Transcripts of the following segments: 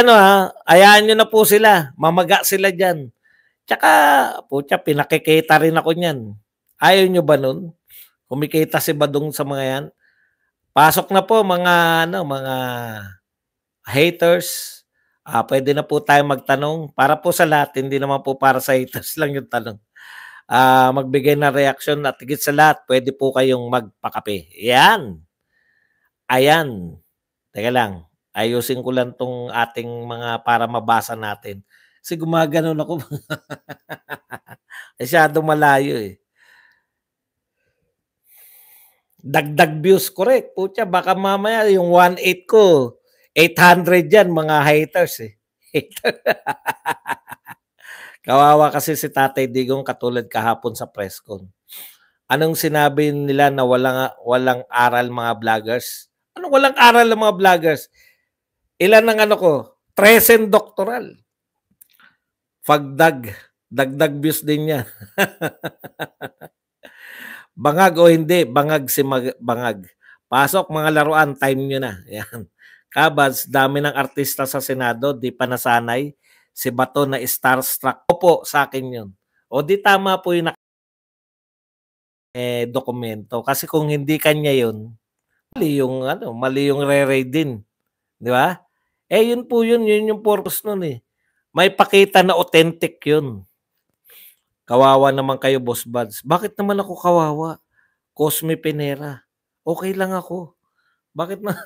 ano ha, ayaan nyo na po sila. Mamaga sila dyan. Tsaka, putya, pinakikita rin ako niyan. Ayaw nyo ba nun? Kumikita si Badong sa mga yan. Pasok na po mga, ano, mga haters. Ah, pwede na po tayo magtanong. Para po sa lahat, hindi naman po para sa haters lang yung tanong. Ah, magbigay na reaction at higit sa lahat, pwede po kayong magpakape. Yan. Ayan. Teka lang ayusin ko lang tong ating mga para mabasa natin. Kasi gumaganon ako. Masyadong malayo eh. Dagdag views, correct. Putya, baka mamaya yung 1.8 ko, 800 yan, mga haters eh. Hater. Kawawa kasi si Tatay Digong katulad kahapon sa presscon. Anong sinabi nila na walang, walang aral mga vloggers? Anong walang aral ng mga vloggers? Ilan ang ano ko? Tresen doctoral. Fagdag. Dagdag views din niya. bangag o hindi, bangag si mag- bangag. Pasok mga laruan, time nyo na. Yan. Kabads, dami ng artista sa Senado, di pa nasanay. Si Bato na starstruck. Opo, sa akin yun. O di tama po yung eh, dokumento. Kasi kung hindi kanya yun, mali yung, ano, mali yung re-raid din. Di ba? Eh, yun po yun. Yun yung purpose nun eh. May pakita na authentic yun. Kawawa naman kayo, Boss Buds. Bakit naman ako kawawa? Cosme Pinera. Okay lang ako. Bakit na?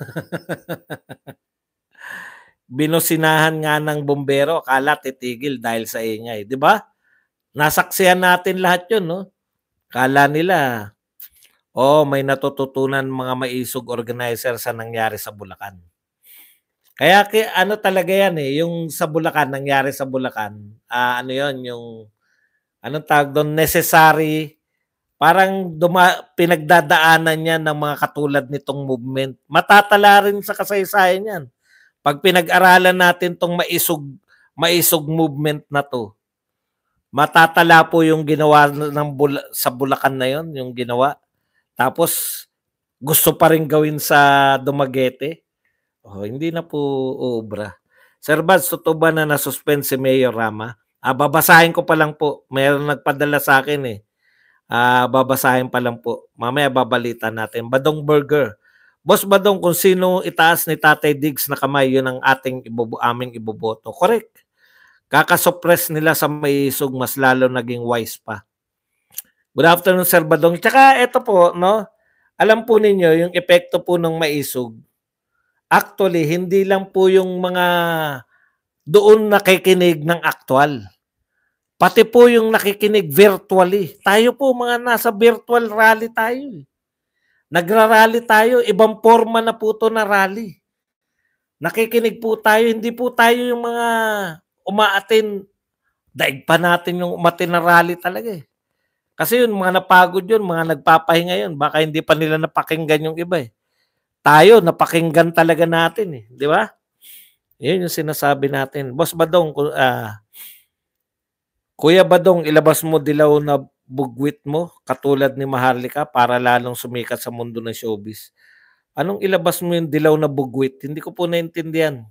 Binosinahan nga ng bombero. Akala titigil dahil sa ingay. Eh. Di ba? Nasaksihan natin lahat yun, no? Kala nila, oh, may natututunan mga maisog organizer sa nangyari sa Bulacan. Kaya ano talaga yan eh, yung sa Bulacan, nangyari sa Bulacan, uh, ano yon yung, anong tawag doon, necessary, parang duma, pinagdadaanan niya ng mga katulad nitong movement. Matatala rin sa kasaysayan yan. Pag pinag-aralan natin tong maisog, maisog movement na to, matatala po yung ginawa ng Bula, sa Bulacan na yon yung ginawa. Tapos, gusto pa rin gawin sa Dumaguete Oh, hindi na po uubra. Sir Bad, totoo ba na nasuspend si Mayor Rama? Ah, babasahin ko pa lang po. Mayroon nagpadala sa akin eh. Ah, babasahin pa lang po. Mamaya babalita natin. Badong Burger. Boss Badong, kung sino itaas ni Tatay Diggs na kamay, yun ang ating ibubo, aming iboboto. Correct. Kakasuppress nila sa may isog, mas lalo naging wise pa. Good afternoon, Sir Badong. Tsaka ito po, no? Alam po ninyo, yung epekto po ng maisog, Actually, hindi lang po yung mga doon nakikinig ng actual. Pati po yung nakikinig virtually. Tayo po mga nasa virtual rally tayo. Eh. Nagrarally tayo, ibang forma na po to na rally. Nakikinig po tayo, hindi po tayo yung mga umaatin. Daig pa natin yung umatin na rally talaga eh. Kasi yun, mga napagod yun, mga nagpapahinga yun. Baka hindi pa nila napakinggan yung iba eh tayo, napakinggan talaga natin eh. Di ba? Yan yung sinasabi natin. Boss Badong, uh, Kuya Badong, ilabas mo dilaw na bugwit mo, katulad ni Maharlika, para lalong sumikat sa mundo ng showbiz. Anong ilabas mo yung dilaw na bugwit? Hindi ko po naintindihan.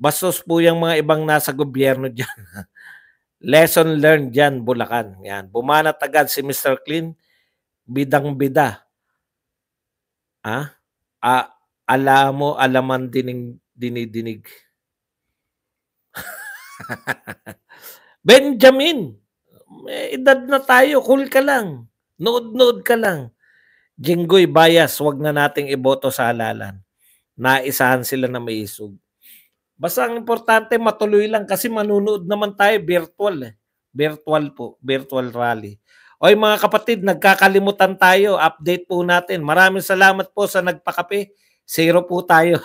Bastos po yung mga ibang nasa gobyerno dyan. Lesson learned dyan, Bulacan. Yan. Bumanat agad si Mr. Clean, bidang-bida. Ah? a, alam mo, alaman dinig, dinidinig. Benjamin, may edad na tayo, cool ka lang. Nood-nood ka lang. Jinggoy Bias, wag na nating iboto sa halalan. Naisahan sila na may Basta ang importante, matuloy lang kasi manunood naman tayo virtual. Eh. Virtual po, virtual rally. Oy mga kapatid, nagkakalimutan tayo. Update po natin. Maraming salamat po sa nagpakape. Zero po tayo.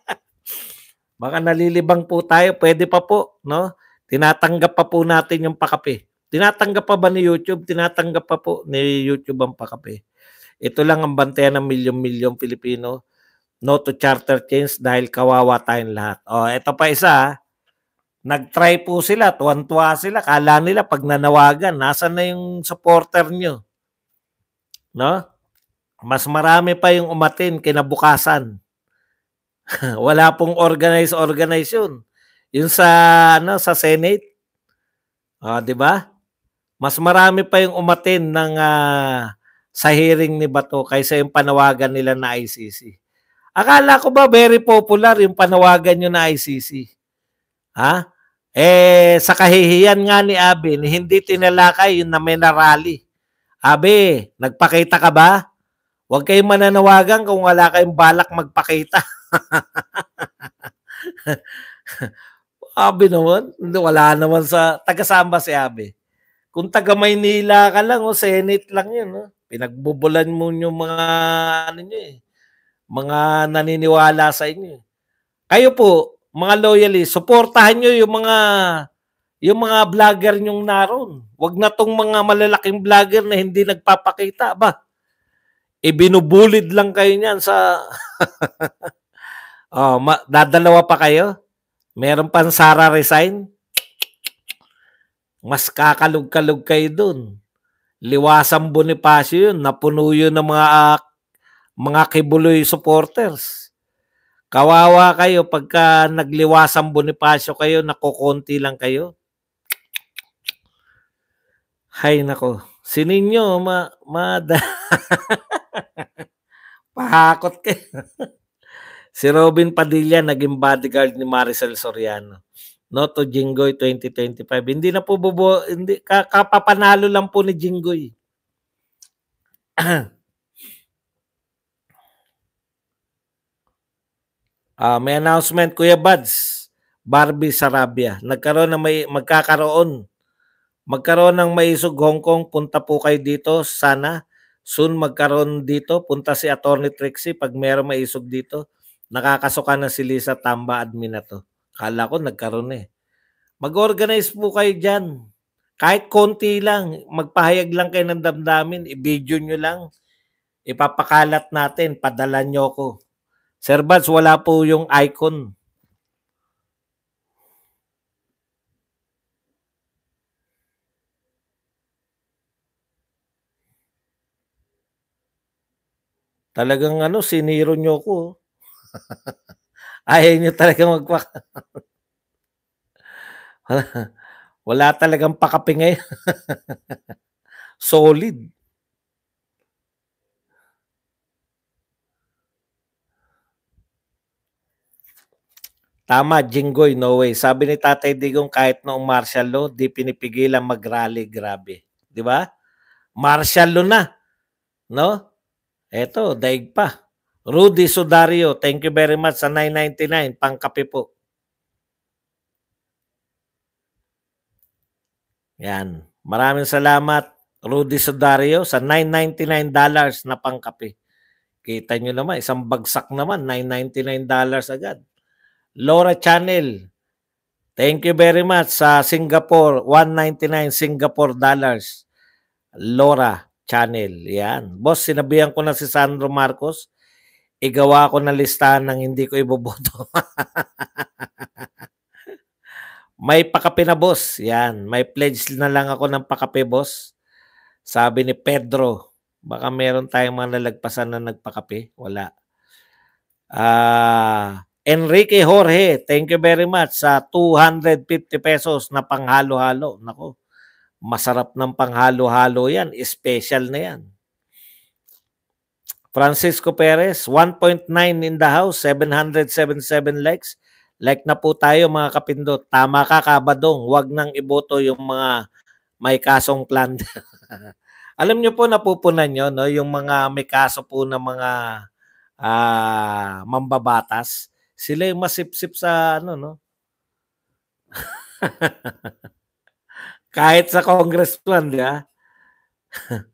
Baka nalilibang po tayo. Pwede pa po, no? Tinatanggap pa po natin yung pakape. Tinatanggap pa ba ni YouTube? Tinatanggap pa po ni YouTube ang pakape. Ito lang ang bantayan ng milyon-milyon Pilipino. No to charter change dahil kawawa tayong lahat. Oh, ito pa isa, ah. Nag-try po sila, tuwan-tuwa sila. Kala nila pag nanawagan, nasan na yung supporter nyo? No? Mas marami pa yung umatin kinabukasan. Wala pong organized organization. Yung sa ano sa Senate. Ah, uh, 'di ba? Mas marami pa yung umatin ng uh, sa hearing ni Bato kaysa yung panawagan nila na ICC. Akala ko ba very popular yung panawagan nyo na ICC? Ha? Eh, sa kahihiyan nga ni Abe, hindi tinalakay yung na may narali. Abi, nagpakita ka ba? Huwag kayong mananawagan kung wala kayong balak magpakita. Abi naman, wala naman sa taga-samba si Abi. Kung taga Maynila ka lang, o oh, Senate lang yun. O. Oh. Pinagbubulan mo yung mga, ano nyo eh, mga naniniwala sa inyo. Kayo po, mga loyalists, suportahan nyo yung mga yung mga vlogger nyong naroon. Huwag na tong mga malalaking vlogger na hindi nagpapakita. Ba, ibinubulid lang kayo niyan sa... oh, ma- dadalawa pa kayo? Meron pang Sara resign? Mas kakalog-kalog kayo dun. Liwasang Bonifacio yun. Napuno yun ng mga, uh, mga kibuloy supporters. Kawawa kayo pagka nagliwasang Bonifacio kayo, nakukonti lang kayo. Hay nako. Sininyo, ma, mada. Pahakot kayo. si Robin Padilla naging bodyguard ni Maricel Soriano. Noto Jingoy 2025. Hindi na po bubo, hindi kapapanalo lang po ni Jingoy. Uh, may announcement, Kuya Buds, Barbie Sarabia. Nagkaroon na may, magkakaroon. Magkaroon ng maisog Hong Kong, punta po kayo dito, sana. Soon magkaroon dito, punta si Attorney Trixie pag meron maisog dito. Nakakasuka na si Lisa Tamba, admin na to. Kala ko nagkaroon eh. Mag-organize po kayo diyan. Kahit konti lang, magpahayag lang kayo ng damdamin, i-video nyo lang, ipapakalat natin, padala nyo ko. Sir Bats, wala po yung icon. Talagang ano, siniro nyo ko. Ayaw nyo talagang magpak... wala, wala talagang pakapingay. Solid. Tama, Jinggoy, no way. Sabi ni Tatay Digong kahit noong martial law, di pinipigilan mag-rally, grabe. Di ba? Martial law na. No? Eto, daig pa. Rudy Sudario, thank you very much sa 999, pangkapi po. Yan. Maraming salamat, Rudy Sudario, sa 999 dollars na pangkapi. Kita nyo naman, isang bagsak naman, 999 dollars agad. Laura Channel, thank you very much sa Singapore, 199 Singapore dollars. Laura Channel, yan. Boss, sinabihan ko na si Sandro Marcos, igawa ko na listahan ng hindi ko iboboto. may pakape na boss, yan. May pledge na lang ako ng pakape boss. Sabi ni Pedro, baka meron tayong mga lalagpasan na nagpakape. Wala. Ah... Uh, Enrique Jorge, thank you very much sa 250 pesos na panghalo-halo. Nako, masarap ng panghalo-halo yan. Special na yan. Francisco Perez, 1.9 in the house, 777 likes. Like na po tayo mga kapindot. Tama ka kabadong, wag nang iboto yung mga may kasong plan. Alam nyo po napupunan nyo no, yung mga may kaso po ng mga uh, mambabatas. Sila yung masipsip sa ano, no? Kahit sa congressman, di ba?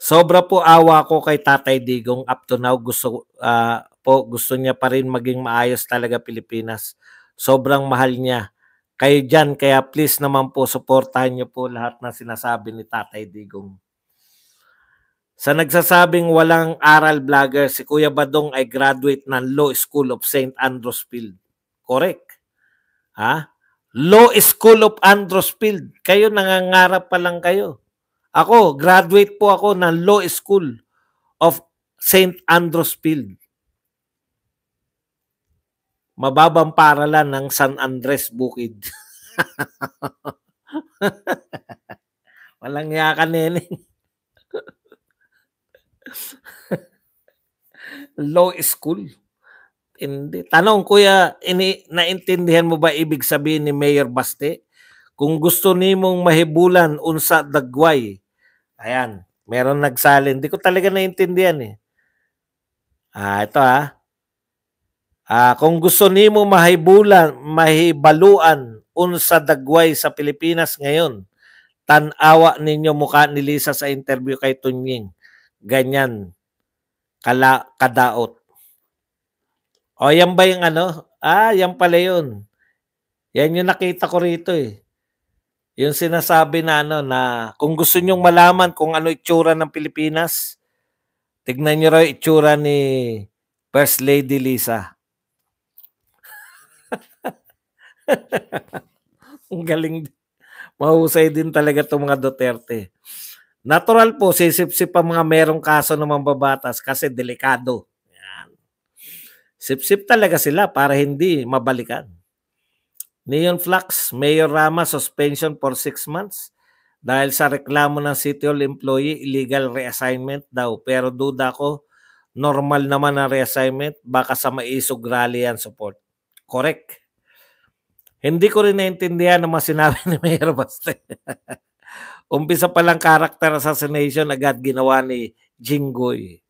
Sobra po awa ko kay Tatay Digong up to now gusto uh, po gusto niya pa rin maging maayos talaga Pilipinas. Sobrang mahal niya kayo dyan. Kaya please naman po, supportahan niyo po lahat na sinasabi ni Tatay Digong. Sa nagsasabing walang aral vlogger, si Kuya Badong ay graduate ng Law School of St. Andrews Field. Correct. Ha? Law School of Andrews Field. Kayo nangangarap pa lang kayo. Ako, graduate po ako ng Law School of St. Andrews Field. Mababang paralan ng San Andres Bukid. Walang yakan, Neneng. Law school. Hindi. Tanong kuya, ini, naintindihan mo ba ibig sabihin ni Mayor Baste? Kung gusto nimong mahibulan unsa dagway. Ayan, meron nagsalin. Hindi ko talaga naintindihan eh. Ah, ito ah. Ah, kung gusto nimo mahibulan, mahibaluan unsa dagway sa Pilipinas ngayon, tanawa ninyo mukha ni Lisa sa interview kay Tunying ganyan kala kadaot. O yan ba yung ano? Ah, yan pala yun. Yan yung nakita ko rito eh. Yung sinasabi na ano na kung gusto niyo malaman kung ano itsura ng Pilipinas, tignan niyo raw itsura ni First Lady Lisa. Ang galing. Mahusay din talaga itong mga Duterte. Natural po, sisip pa mga merong kaso ng babatas kasi delikado. Yan. sip talaga sila para hindi mabalikan. Neon Flux, Mayor Rama, suspension for 6 months dahil sa reklamo ng City Hall employee, illegal reassignment daw. Pero duda ko, normal naman ang reassignment, baka sa maisog rally yan support. Correct. Hindi ko rin naintindihan ang mga sinabi ni Mayor Baste umpisa pa lang character assassination agad ginawa ni Jingoy.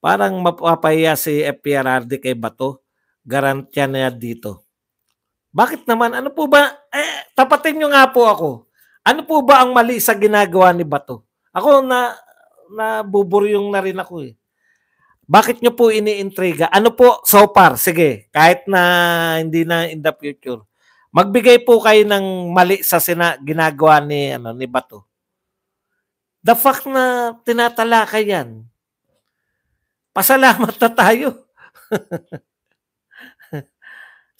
Parang mapapahiya si FPRRD kay Bato. Garantya na dito. Bakit naman? Ano po ba? Eh, tapatin nyo nga po ako. Ano po ba ang mali sa ginagawa ni Bato? Ako na nabuburyong na rin ako eh. Bakit nyo po iniintriga? Ano po so far? Sige, kahit na hindi na in the future. Magbigay po kayo ng mali sa sina- ginagawa ni ano ni Bato. The fact na tinatalakay yan, pasalamat na tayo.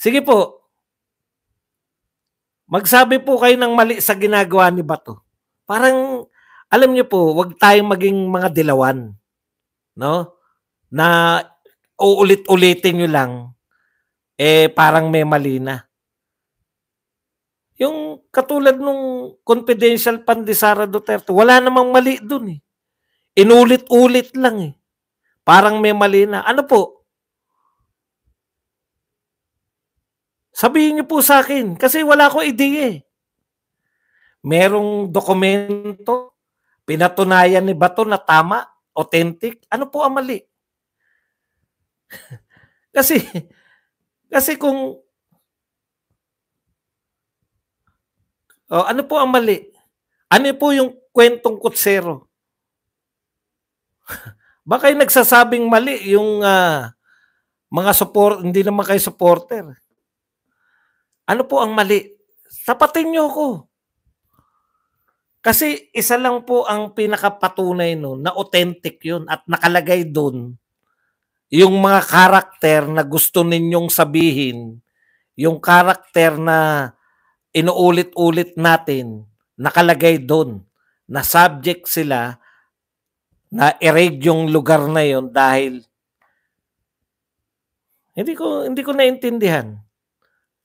Sige po. Magsabi po kayo ng mali sa ginagawa ni Bato. Parang, alam niyo po, wag tayong maging mga dilawan. No? Na uulit-ulitin niyo lang, eh parang may mali na. Yung katulad nung confidential fund ni Duterte, wala namang mali dun eh. Inulit-ulit lang eh. Parang may mali na. Ano po? Sabihin niyo po sa akin kasi wala ko ideya eh. Merong dokumento, pinatunayan ni Bato na tama, authentic. Ano po ang mali? kasi kasi kung Oh, ano po ang mali? Ano po yung kwentong kutsero? Baka yung nagsasabing mali yung uh, mga support, hindi naman kayo supporter. Ano po ang mali? Sapatin niyo ako. Kasi isa lang po ang pinakapatunay no, na authentic yun at nakalagay doon yung mga karakter na gusto ninyong sabihin, yung karakter na inuulit-ulit natin, nakalagay doon na subject sila na ereg yung lugar na yon dahil hindi ko hindi ko naintindihan.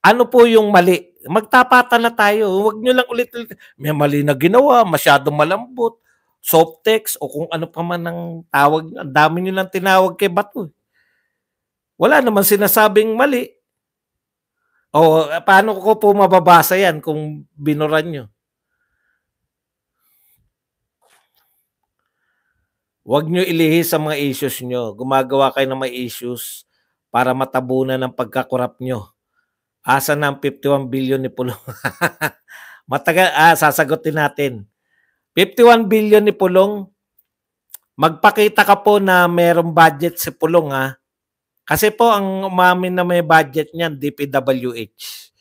Ano po yung mali? Magtapatan na tayo. Huwag nyo lang ulit-ulit. May mali na ginawa, masyadong malambot, soft text, o kung ano pa man ang tawag. Ang dami nyo lang tinawag kay Bato. Wala naman sinasabing mali. Oh, paano ko po mababasa yan kung binuran nyo? Huwag nyo ilihis sa mga issues nyo. Gumagawa kayo ng mga issues para matabunan ng pagkakurap nyo. Asa na ang 51 billion ni Pulong? Mataga, ah, sasagutin natin. 51 billion ni Pulong, magpakita ka po na merong budget si Pulong ha, ah. Kasi po, ang umamin na may budget niyan, DPWH.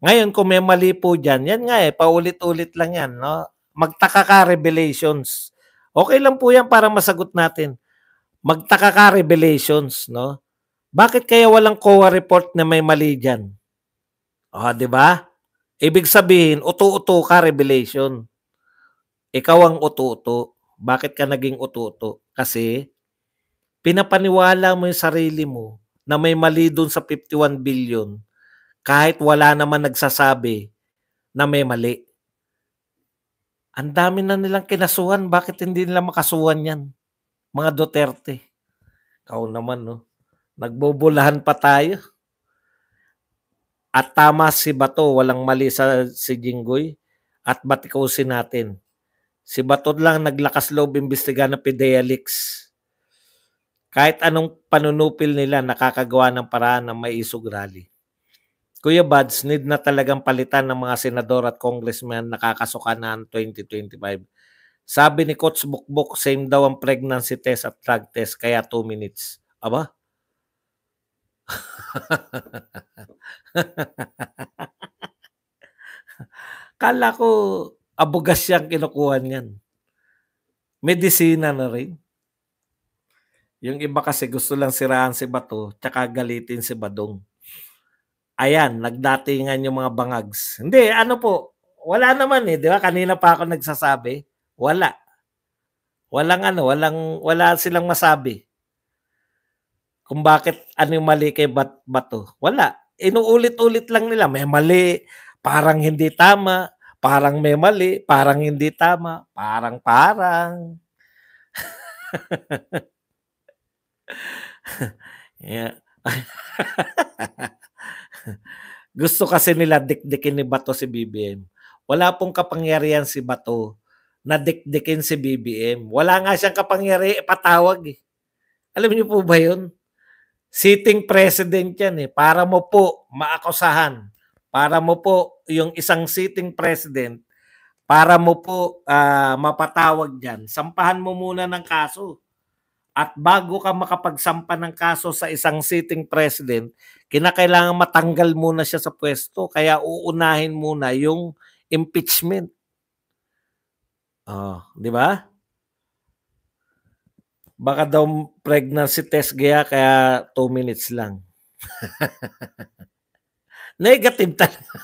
Ngayon, kung may mali po diyan, yan nga eh, paulit-ulit lang yan. No? Magtaka ka revelations. Okay lang po yan para masagot natin. Magtaka ka revelations. No? Bakit kaya walang COA report na may mali diyan? Oh, ah, di ba? Ibig sabihin, utu-utu ka revelation. Ikaw ang utu-utu. Bakit ka naging utu-utu? Kasi pinapaniwala mo yung sarili mo na may mali doon sa 51 billion kahit wala naman nagsasabi na may mali. Ang dami na nilang kinasuhan. Bakit hindi nila makasuhan yan? Mga Duterte. Kau naman, no? Nagbobulahan pa tayo. At tama si Bato, walang mali sa si Jinggoy. At batikusin natin. Si Bato lang naglakas loob imbestiga ng Pidealix kahit anong panunupil nila, nakakagawa ng paraan ng may isog rally. Kuya Buds, need na talagang palitan ng mga senador at congressman nakakasuka na ang 2025. Sabi ni Coach Bukbuk, same daw ang pregnancy test at drug test, kaya 2 minutes. Aba? Kala ko, abugas siyang kinukuha niyan. Medisina na rin. Yung iba kasi gusto lang sirahan si Bato tsaka galitin si Badong. Ayan, nagdatingan yung mga bangags. Hindi, ano po, wala naman eh. Di ba? Kanina pa ako nagsasabi. Wala. Walang ano, walang, wala silang masabi. Kung bakit ano yung mali kay Bat Bato. Wala. Inuulit-ulit lang nila. May mali, parang hindi tama, parang may mali, parang hindi tama, parang parang. yeah. Gusto kasi nila dikdikin ni Bato si BBM. Wala pong kapangyarihan si Bato na dikdikin si BBM. Wala nga siyang kapangyari, eh, patawag eh. Alam niyo po ba yun? Sitting president yan eh. Para mo po maakusahan. Para mo po yung isang sitting president, para mo po uh, mapatawag dyan, sampahan mo muna ng kaso at bago ka makapagsampa ng kaso sa isang sitting president, kinakailangan matanggal muna siya sa pwesto. Kaya uunahin muna yung impeachment. Oh, di ba? Baka daw pregnancy test Gaya, kaya 2 minutes lang. Negative talaga.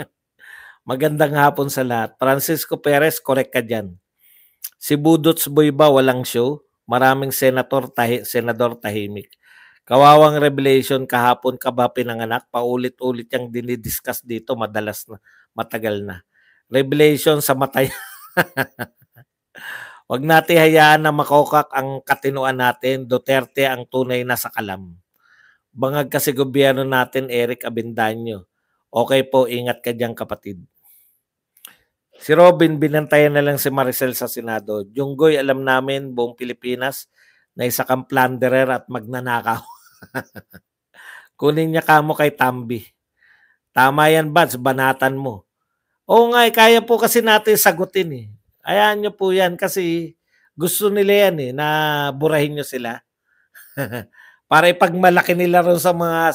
Magandang hapon sa lahat. Francisco Perez, correct ka dyan. Si Budots Boy ba walang show? Maraming senator tahi, senador tahimik. Kawawang revelation kahapon ka ba pinanganak? Paulit-ulit yung dinidiscuss dito madalas na, matagal na. Revelation sa matay. Huwag natin hayaan na makokak ang katinuan natin. Duterte ang tunay na sa kalam. Bangag kasi gobyerno natin, Eric Abindanyo. Okay po, ingat ka diyan kapatid. Si Robin, binantayan na lang si Maricel sa Senado. Junggoy, alam namin, buong Pilipinas, na isa kang plunderer at magnanakaw. Kunin niya kamo kay Tambi. Tama yan, Bads, banatan mo. Oo nga, eh, kaya po kasi natin sagutin eh. Ayan niyo po yan kasi gusto nila yan eh, na burahin niyo sila. Para ipagmalaki nila ron sa mga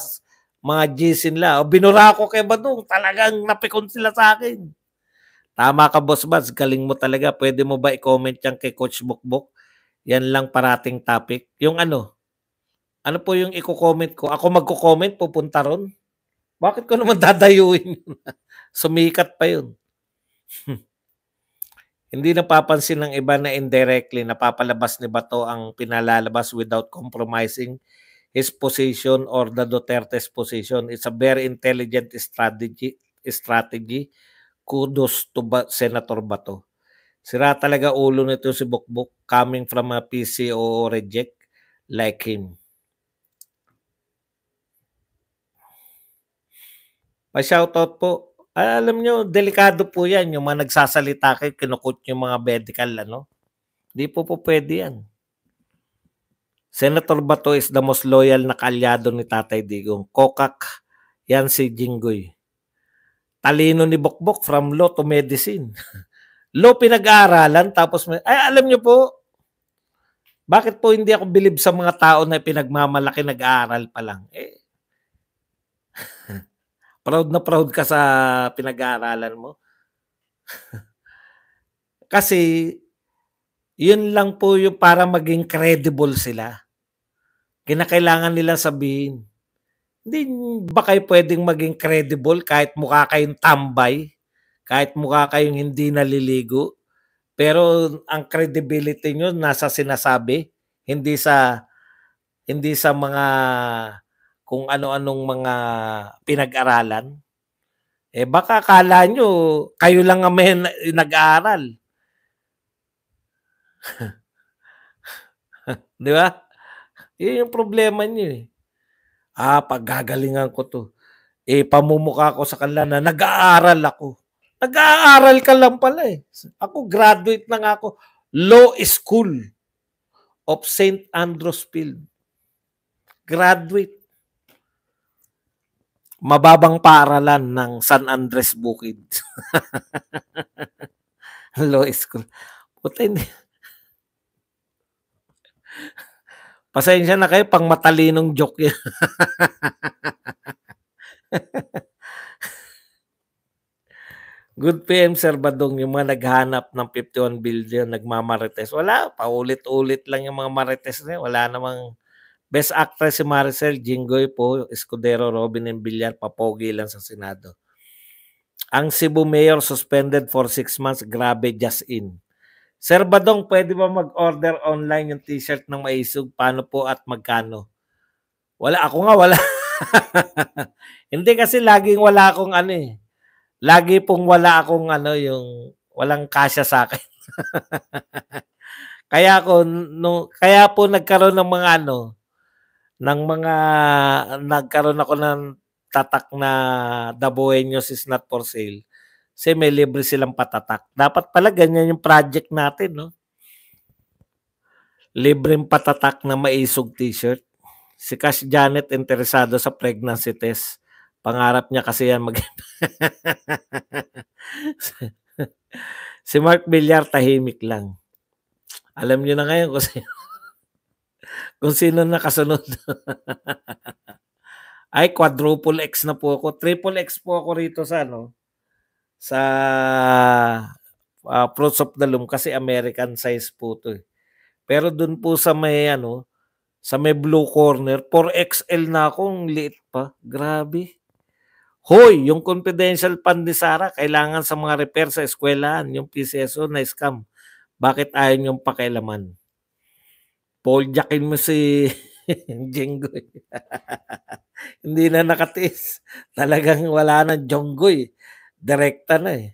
mga GC nila. O binura ko kay Badong, talagang napikon sila sa akin. Tama ka, Boss Mads. Galing mo talaga. Pwede mo ba i-comment yan kay Coach Bukbuk? Yan lang parating topic. Yung ano? Ano po yung i-comment ko? Ako magko-comment, pupunta ron? Bakit ko naman dadayuin Sumikat pa yun. Hindi napapansin ng iba na indirectly napapalabas ni Bato ang pinalalabas without compromising his position or the Duterte's position. It's a very intelligent strategy strategy kudos to ba, Senator Bato. Sira talaga ulo nito si Bokbok coming from a PCO reject like him. Pa-shoutout po. Ah, alam nyo, delikado po yan. Yung mga nagsasalita kayo, kinukot yung mga medical, ano? Hindi po po pwede yan. Senator Bato is the most loyal na kalyado ni Tatay Digong. Kokak, yan si Jinggoy. Talino ni Bokbok from law to medicine. law pinag-aaralan tapos may, ay alam niyo po bakit po hindi ako believe sa mga tao na pinagmamalaki nag-aaral pa lang? Eh, proud na proud ka sa pinag-aaralan mo. Kasi, yun lang po yung para maging credible sila. Kinakailangan nila sabihin. Hindi ba kayo pwedeng maging credible kahit mukha kayong tambay? Kahit mukha kayong hindi naliligo? Pero ang credibility nyo nasa sinasabi, hindi sa hindi sa mga kung ano-anong mga pinag-aralan. Eh baka akala nyo, kayo lang ang may nag-aaral. Di ba? Yun yung problema nyo eh. Ah, paggagalingan ko to. Eh, pamumukha ko sa kanila na nag-aaral ako. Nag-aaral ka lang pala eh. Ako, graduate na nga ako. Law School of St. Andrews Field. Graduate. Mababang paaralan ng San Andres Bukid. Law School. Puta, hindi. Pasensya na kayo, pang matalinong joke yan. Good PM, Sir Badong. Yung mga naghanap ng 51 billion, nagmamarites. Wala, paulit-ulit lang yung mga marites na Wala namang best actress si Maricel Jingoy po, Escudero, Robin and Villar, papogi lang sa Senado. Ang Cebu Mayor suspended for 6 months, grabe just in. Sir Badong, pwede ba mag-order online yung t-shirt ng Maisog? Paano po at magkano? Wala, ako nga wala. Hindi kasi laging wala akong ano eh. Lagi pong wala akong ano yung walang kasya sa akin. kaya ako no, kaya po nagkaroon ng mga ano ng mga nagkaroon ako ng tatak na the Bohemians is not for sale kasi may libre silang patatak. Dapat pala ganyan yung project natin, no? Libreng patatak na maisog t-shirt. Si Cash Janet interesado sa pregnancy test. Pangarap niya kasi yan mag... si Mark Villar tahimik lang. Alam niyo na ngayon kung sino, kung sino nakasunod. Ay, quadruple X na po ako. Triple X po ako rito sa ano sa uh, Fruits of the Loom kasi American size po to. Eh. Pero doon po sa may ano, sa may blue corner, 4XL na akong liit pa. Grabe. Hoy, yung confidential fund ni Sara, kailangan sa mga repair sa eskwelahan, yung PCSO na scam. Bakit ayaw yung pakialaman? Paul Jackin mo si Jenggoy. Hindi na nakatiis. Talagang wala na Jonggoy direkta na eh.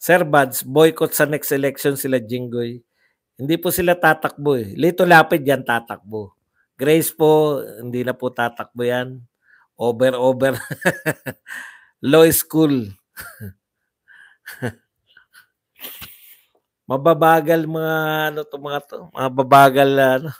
Sir Bads, boycott sa next election sila Jinggoy. Hindi po sila tatakbo eh. Lito Lapid yan tatakbo. Grace po, hindi na po tatakbo yan. Over, over. Low school. mababagal mga ano to mga to, mababagal ano.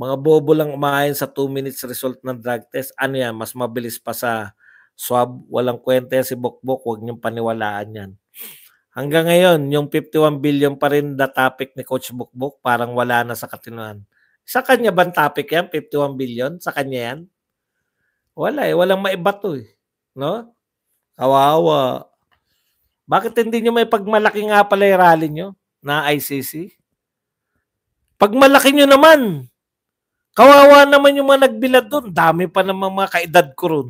Mga bobo lang umahin sa 2 minutes result ng drug test. Ano yan? Mas mabilis pa sa swab. Walang kwenta yan si Bokbok. Huwag niyong paniwalaan yan. Hanggang ngayon, yung 51 billion pa rin the topic ni Coach Bukbuk, parang wala na sa katinuan. Sa kanya bang topic yan? 51 billion? Sa kanya yan? Wala eh. Walang maiba to eh. No? Kawawa. Bakit hindi nyo may pagmalaki nga pala yung rally nyo na ICC? Pagmalaki nyo naman. Kawawa naman yung mga nagbilad doon. Dami pa naman mga kaedad ko ron.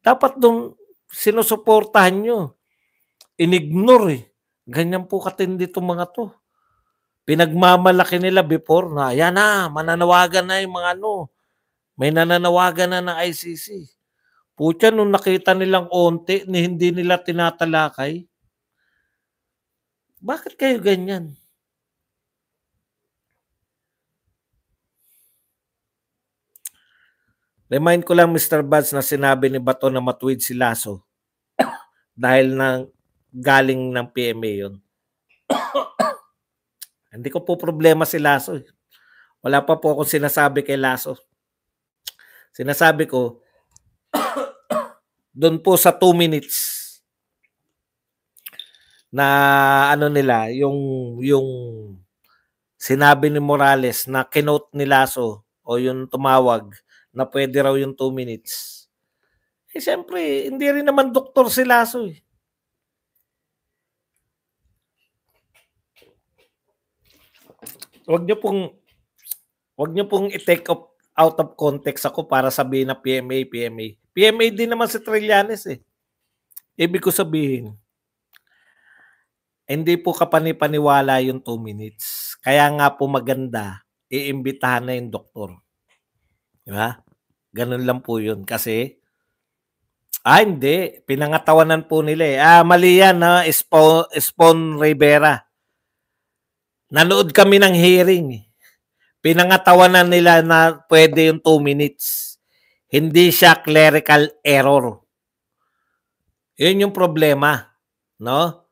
Dapat doon sinusuportahan nyo. Inignore eh. Ganyan po katindi itong mga to. Pinagmamalaki nila before na, yan na, mananawagan na yung mga ano. May nananawagan na ng ICC. Putya, nung nakita nilang onte, ni hindi nila tinatalakay, bakit kayo ganyan? Remind ko lang Mr. Bats na sinabi ni Bato na matuwid si Lasso dahil nang galing ng PMA yon. Hindi ko po problema si Lasso. Eh. Wala pa po akong sinasabi kay Lasso. Sinasabi ko, doon po sa 2 minutes na ano nila, yung, yung sinabi ni Morales na kinote ni Lasso o yung tumawag na pwede raw yung 2 minutes. Eh, siyempre, hindi rin naman doktor si Lasso eh. Huwag niyo pong huwag niyo pong i-take up out of context ako para sabihin na PMA, PMA. PMA din naman si Trillanes eh. Ibig ko sabihin, hindi po kapanipaniwala yung 2 minutes. Kaya nga po maganda, iimbitahan na yung doktor. Di ba? Ganun lang po yun. Kasi, ah, hindi. Pinangatawanan po nila eh. Ah, mali yan, ha? Espon, Espon Rivera. Nanood kami ng hearing. Pinangatawanan nila na pwede yung 2 minutes. Hindi siya clerical error. Yun yung problema. No?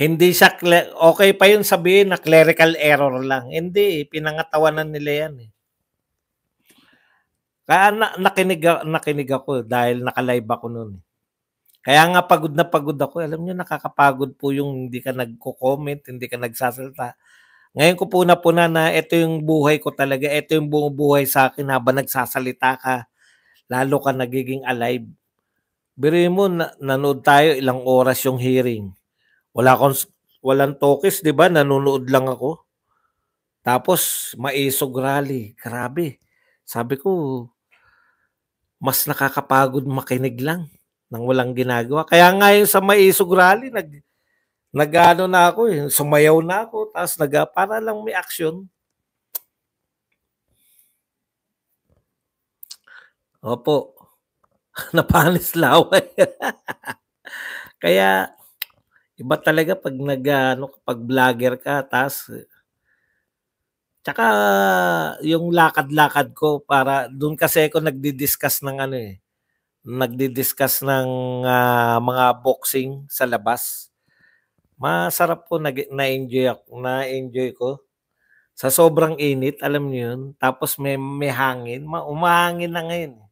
Hindi siya, okay pa yun sabihin na clerical error lang. Hindi, pinangatawanan nila yan eh. Kaya na, nakinig, nakinig ako dahil nakalive ako noon. Eh. Kaya nga pagod na pagod ako. Eh. Alam niyo nakakapagod po yung hindi ka nagko-comment, hindi ka nagsasalita. Ngayon ko po na po na na ito yung buhay ko talaga. Ito yung buong buhay sa akin habang nagsasalita ka. Lalo ka nagiging alive. Biro mo, na, nanood tayo ilang oras yung hearing. Wala akong, walang tokis, di ba? Nanonood lang ako. Tapos, maisog rally. Grabe. Sabi ko, mas nakakapagod makinig lang nang walang ginagawa. Kaya nga yung sa Maisog Rally, nag, nagano na ako, eh, sumayaw na ako, tapos naga, para lang may action. Opo, napanis laway. Kaya, iba talaga pag nag, ano, pag vlogger ka, tapos Tsaka yung lakad-lakad ko para doon kasi ako nagdi-discuss ng ano eh. Nagdi-discuss ng uh, mga boxing sa labas. Masarap po na-enjoy ako, na-enjoy ko. Sa sobrang init, alam niyo yun. Tapos may may hangin, umahangin na ngayon. Eh.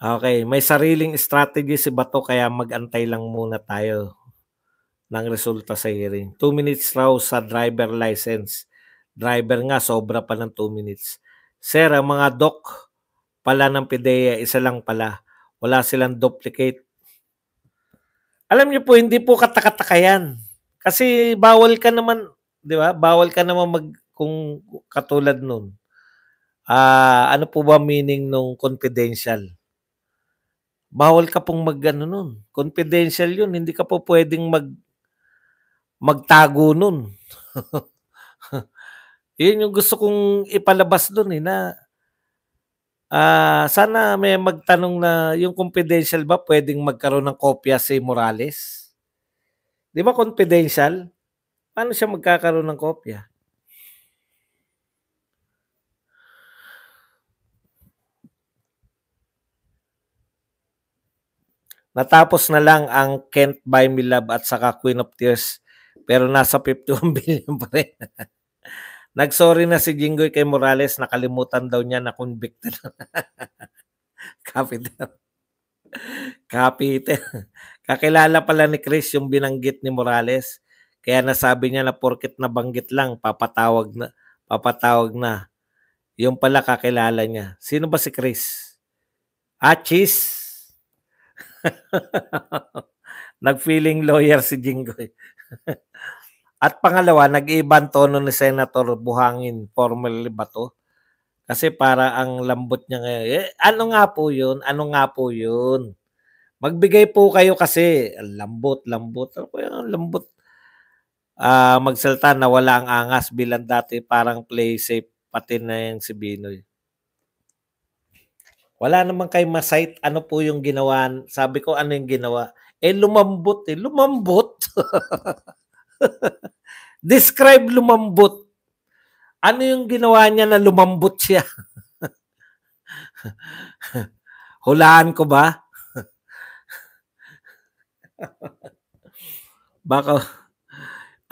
Okay, may sariling strategy si Bato kaya magantay lang muna tayo ng resulta sa hearing. 2 minutes raw sa driver license driver nga, sobra pa ng 2 minutes. Sir, ang mga doc pala ng PIDEA, isa lang pala. Wala silang duplicate. Alam niyo po, hindi po katakataka yan. Kasi bawal ka naman, di ba? Bawal ka naman mag, kung katulad nun. Uh, ano po ba meaning nung confidential? Bawal ka pong mag ano nun. Confidential yun. Hindi ka po pwedeng mag, magtago nun. Yun yung gusto kong ipalabas doon eh na uh, sana may magtanong na yung confidential ba pwedeng magkaroon ng kopya si Morales? Di ba confidential? Paano siya magkakaroon ng kopya? Natapos na lang ang Can't Buy Me Love at saka Queen of Tears pero nasa 51 billion pa rin. Nagsorry na si Jingoy kay Morales, nakalimutan daw niya na convict. convicted. Capital. Capital. Kakilala pala ni Chris yung binanggit ni Morales. Kaya nasabi niya na porket na banggit lang, papatawag na. Papatawag na. Yung pala kakilala niya. Sino ba si Chris? Ah, cheese. Nag-feeling lawyer si Jingoy. At pangalawa, nag-iibang tono ni Senator Buhangin, formerly Bato. Kasi para ang lambot niya ngayon. Eh, ano nga po yun? Ano nga po yun? Magbigay po kayo kasi lambot, lambot. Ano po yung lambot? Uh, ah, magsalta na wala ang angas bilang dati parang play safe pati na yung si Binoy. Wala naman kay Masait ano po yung ginawa. Sabi ko ano yung ginawa. Eh lumambot eh. Lumambot. Describe lumambot. Ano yung ginawa niya na lumambot siya? Hulaan ko ba? Baka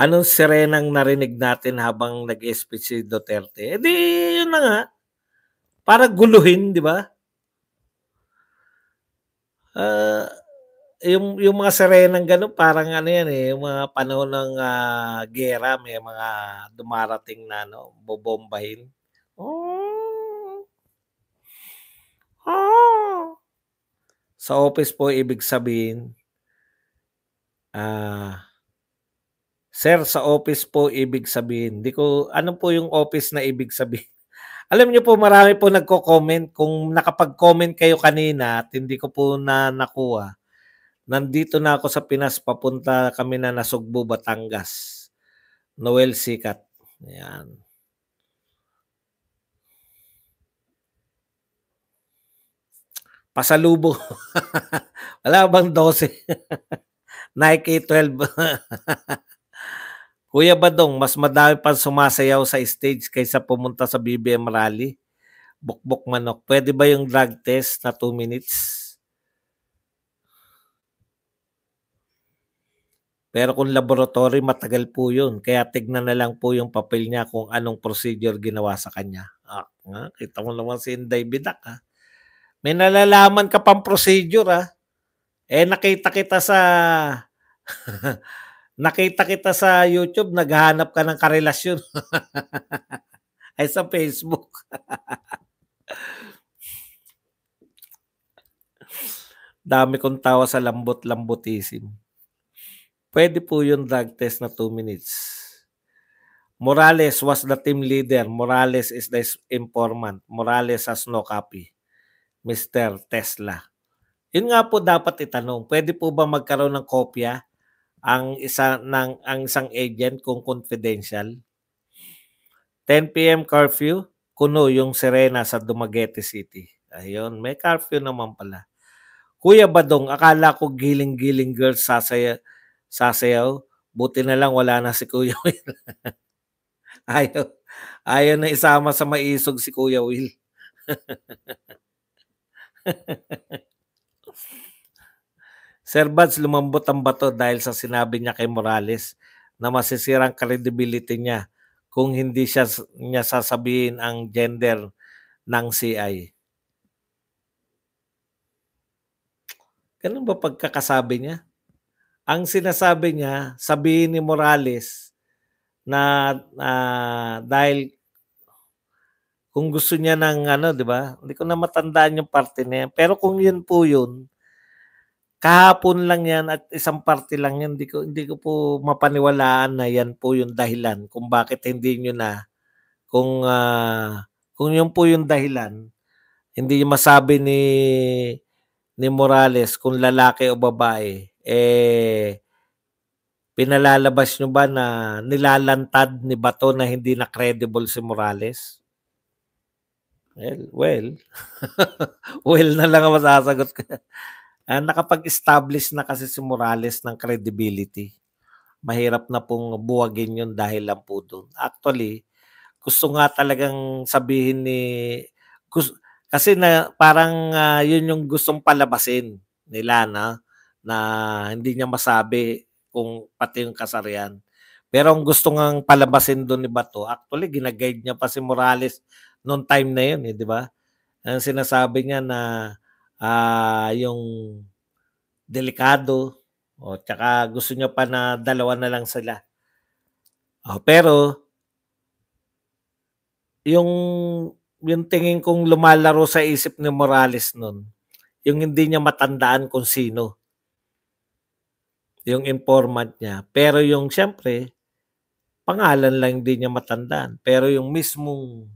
anong serenang narinig natin habang nag-speech si Duterte? Eh di, yun na nga. Para guluhin, di ba? Uh, yung yung mga serenang ganun parang ano yan eh yung mga panahon ng uh, gera may mga dumarating na no bobombahin oh. oh. sa office po ibig sabihin ah uh, sir sa office po ibig sabihin di ko ano po yung office na ibig sabihin alam niyo po, marami po nagko-comment. Kung nakapag-comment kayo kanina at hindi ko po na nakuha, Nandito na ako sa Pinas, papunta kami na Nasugbo, Batangas. Noel Sikat. Yan. Pasalubo. Wala bang 12? Nike 12. Kuya Badong, mas madami pang sumasayaw sa stage kaysa pumunta sa BBM rally. Bukbok manok. Pwede ba yung drug test na 2 minutes? Pero kung laboratory, matagal po yun. Kaya tignan na lang po yung papel niya kung anong procedure ginawa sa kanya. Ah, nga, kita mo naman si Inday Bidak. Ha? Ah. May nalalaman ka pang procedure. Ha? Ah. Eh, nakita kita sa... nakita kita sa YouTube, naghahanap ka ng karelasyon. Ay, sa Facebook. Dami kong tawa sa lambot-lambotisim. Pwede po yung drug test na 2 minutes. Morales was the team leader. Morales is the informant. Morales has no copy. Mr. Tesla. Yun nga po dapat itanong. Pwede po ba magkaroon ng kopya ang isa ng ang isang agent kung confidential? 10 p.m. curfew, kuno yung Serena sa Dumaguete City. Ayun, may curfew naman pala. Kuya Badong, akala ko giling-giling girls sasaya sasayaw. Buti na lang wala na si Kuya Will. ayaw, ayaw na isama sa maisog si Kuya Will. Sir Bads, lumambot ang bato dahil sa sinabi niya kay Morales na masisirang credibility niya kung hindi siya niya sasabihin ang gender ng CI. Ganun ba pagkakasabi niya? ang sinasabi niya, sabihin ni Morales na uh, dahil kung gusto niya ng ano, 'di ba? Hindi ko na matandaan yung parte niya. Pero kung 'yun po 'yun, kahapon lang 'yan at isang parte lang 'yan, hindi ko hindi ko po mapaniwalaan na 'yan po yung dahilan kung bakit hindi nyo na kung uh, kung 'yun po yung dahilan, hindi masabi ni ni Morales kung lalaki o babae eh, pinalalabas nyo ba na nilalantad ni Bato na hindi na credible si Morales? Well, well. well na lang ang masasagot ko. Ah, nakapag-establish na kasi si Morales ng credibility. Mahirap na pong buwagin yun dahil lang po doon. Actually, gusto nga talagang sabihin ni... Gusto, kasi na parang uh, yun yung gustong palabasin nila na na hindi niya masabi kung pati yung kasarian. Pero ang gusto ngang palabasin doon ni Bato, actually ginaguide niya pa si Morales noon time na yun, eh, di ba? Ang sinasabi niya na uh, yung delikado, o oh, tsaka gusto niya pa na dalawa na lang sila. Oh, pero yung yung tingin kong lumalaro sa isip ni Morales noon, yung hindi niya matandaan kung sino yung informant niya. Pero yung siyempre, pangalan lang din niya matandaan. Pero yung mismong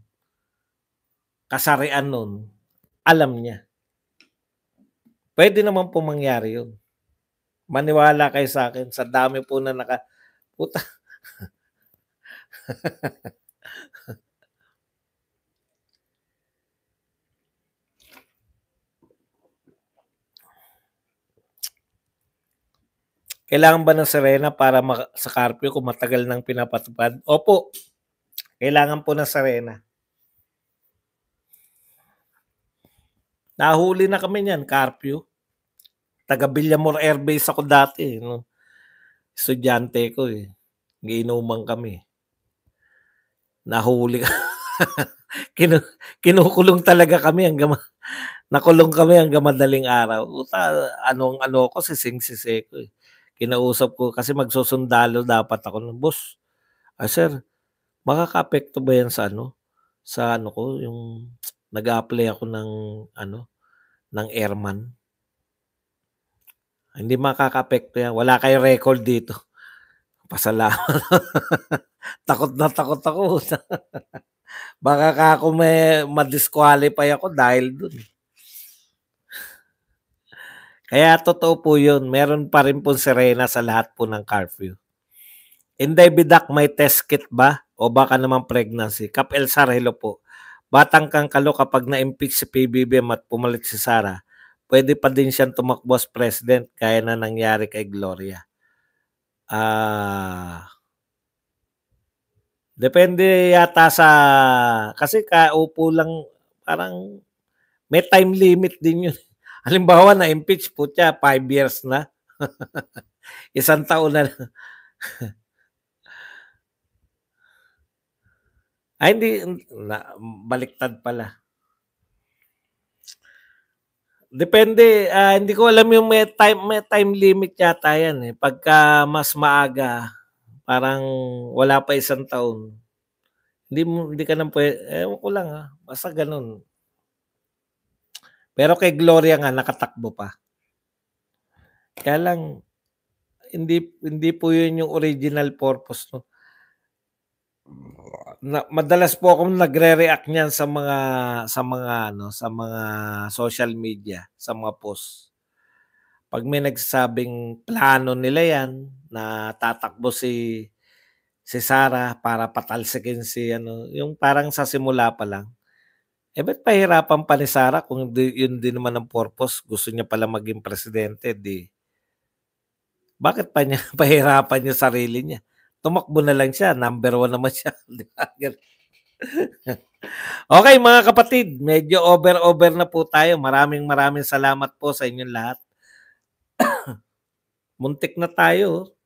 kasarian nun, alam niya. Pwede naman po mangyari yun. Maniwala kayo sa akin, sa dami po na naka... Puta. Kailangan ba ng Serena para sa carpio kung matagal nang pinapatupad? Opo. Kailangan po ng Serena. Nahuli na kami niyan, carpio. Taga Villamor Airbase ako dati. Eh, no? Estudyante ko eh. Giinuman kami. Nahuli ka. Kinu- kinukulong talaga kami hanggang nakulong kami hanggang madaling araw. Uta, anong ano ko, sising-sise ko eh kinausap ko kasi magsusundalo dapat ako ng boss. Ah, sir, makakaapekto ba yan sa ano? Sa ano ko, yung nag-apply ako ng ano, ng airman. Hindi makakaapekto yan. Wala kayong record dito. Pasalamat. takot na takot ako. Baka ako may madisqualify ako dahil dun. Kaya totoo po yun. Meron pa rin po sirena sa lahat po ng curfew. Inday may test kit ba? O baka naman pregnancy? Kap El Sarhelo po. Batang kang kalo kapag na-impeach si PBBM at pumalit si Sara, pwede pa din siyang tumakbo as president kaya na nangyari kay Gloria. Ah... Uh, Depende yata sa kasi kaupo lang parang may time limit din yun. Halimbawa, na-impeach po siya, 5 years na. Isang taon na. Ay, hindi. Na, baliktad pala. Depende. Uh, hindi ko alam yung may time, may time limit yata yan. Eh. Pagka mas maaga, parang wala pa isang taon. Hindi, hindi ka nang pwede. Ewan ko lang ha. Ah. Basta ganun. Pero kay Gloria nga nakatakbo pa. Kaya lang hindi hindi po 'yun yung original purpose no. Na, madalas po akong nagre-react niyan sa mga sa mga ano, sa mga social media, sa mga post. Pag may nagsasabing plano nila 'yan na tatakbo si si Sara para patalsikin si ano, yung parang sa simula pa lang eh ba't pahirapan pa ni Sara kung yun din naman ang purpose? Gusto niya pala maging presidente, di. Bakit pa niya pahirapan yung sarili niya? Tumakbo na lang siya. Number one naman siya. okay mga kapatid, medyo over-over na po tayo. Maraming maraming salamat po sa inyong lahat. Muntik na tayo.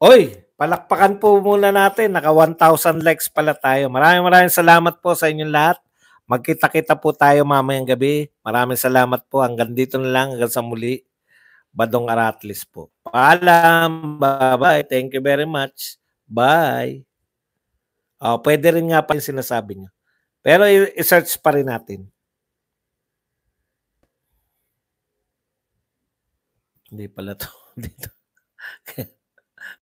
Oy, Palakpakan po muna natin. Naka 1,000 likes pala tayo. Maraming maraming salamat po sa inyong lahat. Magkita-kita po tayo mamayang gabi. Maraming salamat po. Hanggang dito na lang. Hanggang sa muli. Badong Aratlis po. Paalam. Bye-bye. Thank you very much. Bye. Oh, pwede rin nga pa yung sinasabi niyo. Pero i-search pa rin natin. Hindi pala to dito.